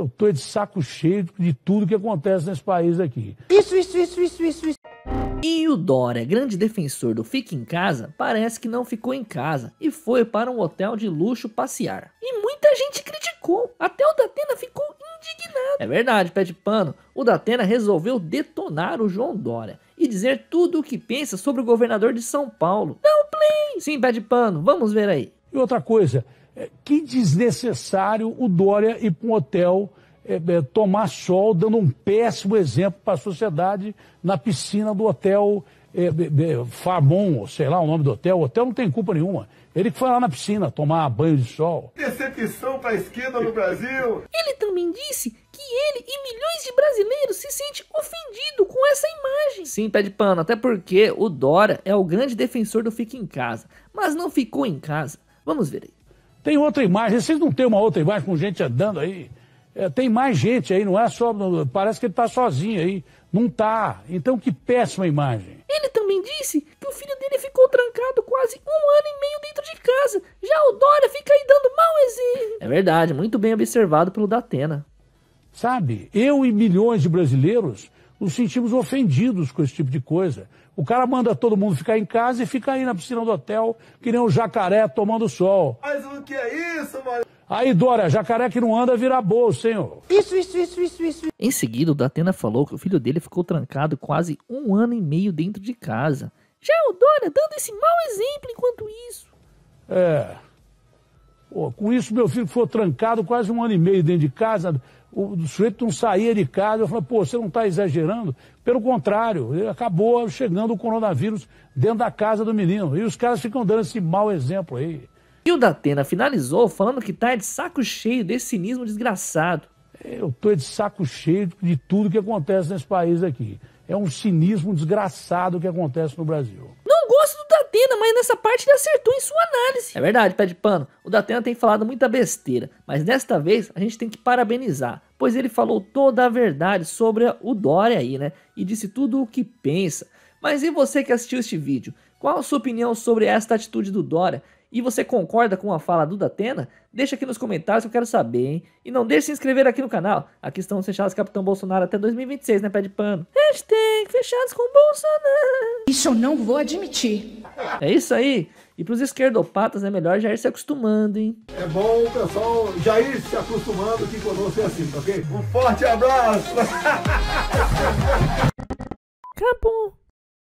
eu estou de saco cheio de tudo que acontece nesse país aqui. Isso, isso, isso, isso, isso, isso. E o Dória, grande defensor do Fique em Casa, parece que não ficou em casa e foi para um hotel de luxo passear. E muita gente criticou, até o Datena ficou indignado. É verdade, pé de pano, o Datena resolveu detonar o João Dória e dizer tudo o que pensa sobre o governador de São Paulo. Não, play! Sim, pé de pano, vamos ver aí outra coisa, é, que desnecessário o Dória ir para um hotel é, é, tomar sol, dando um péssimo exemplo para a sociedade na piscina do hotel é, Famon, sei lá o nome do hotel. O hotel não tem culpa nenhuma. Ele que foi lá na piscina tomar banho de sol. Decepção para a esquerda no Brasil. Ele também disse que ele e milhões de brasileiros se sente ofendido com essa imagem. Sim, pé de pano, até porque o Dora é o grande defensor do fica em casa, mas não ficou em casa. Vamos ver aí. Tem outra imagem. Vocês não têm uma outra imagem com gente andando aí? É, tem mais gente aí, não é só. Parece que ele está sozinho aí. Não tá. Então que péssima imagem. Ele também disse que o filho dele ficou trancado quase um ano e meio dentro de casa. Já o Dória fica aí dando mau exemplo. É verdade, muito bem observado pelo Datena. Sabe, eu e milhões de brasileiros nos sentimos ofendidos com esse tipo de coisa. O cara manda todo mundo ficar em casa e fica aí na piscina do hotel, que nem um jacaré tomando sol. Mas o que é isso, mano? Aí, Dora, jacaré que não anda vira bolsa, hein? Isso, isso, isso, isso, isso. Em seguida, o Datena falou que o filho dele ficou trancado quase um ano e meio dentro de casa. Já o Dora dando esse mau exemplo enquanto isso. É, com isso, meu filho foi trancado quase um ano e meio dentro de casa. O, sujeito não saía de casa. Eu falei, pô, você não está exagerando? Pelo contrário, acabou chegando o coronavírus dentro da casa do menino. E os caras ficam dando esse mau exemplo aí. E o Datena finalizou falando que está de saco cheio desse cinismo desgraçado. É, eu estou de saco cheio de tudo que acontece nesse país aqui. É um cinismo desgraçado que acontece no Brasil gosto do Datena, mas nessa parte ele acertou em sua análise. É verdade, pé de pano. O Datena tem falado muita besteira, mas desta vez a gente tem que parabenizar, pois ele falou toda a verdade sobre o Dória aí, né? E disse tudo o que pensa. Mas e você que assistiu este vídeo? Qual a sua opinião sobre esta atitude do Dória? E você concorda com a fala do Datena? Deixa aqui nos comentários que eu quero saber, hein? E não deixe de se inscrever aqui no canal. Aqui estão fechados Capitão Bolsonaro até 2026, né, pé de pano? Hashtag fechados com Bolsonaro. Isso eu não vou admitir. É isso aí. E para os esquerdopatas é melhor já ir se acostumando, hein? É bom pessoal já ir se acostumando que conosco é assim, tá ok? Um forte abraço! Acabou.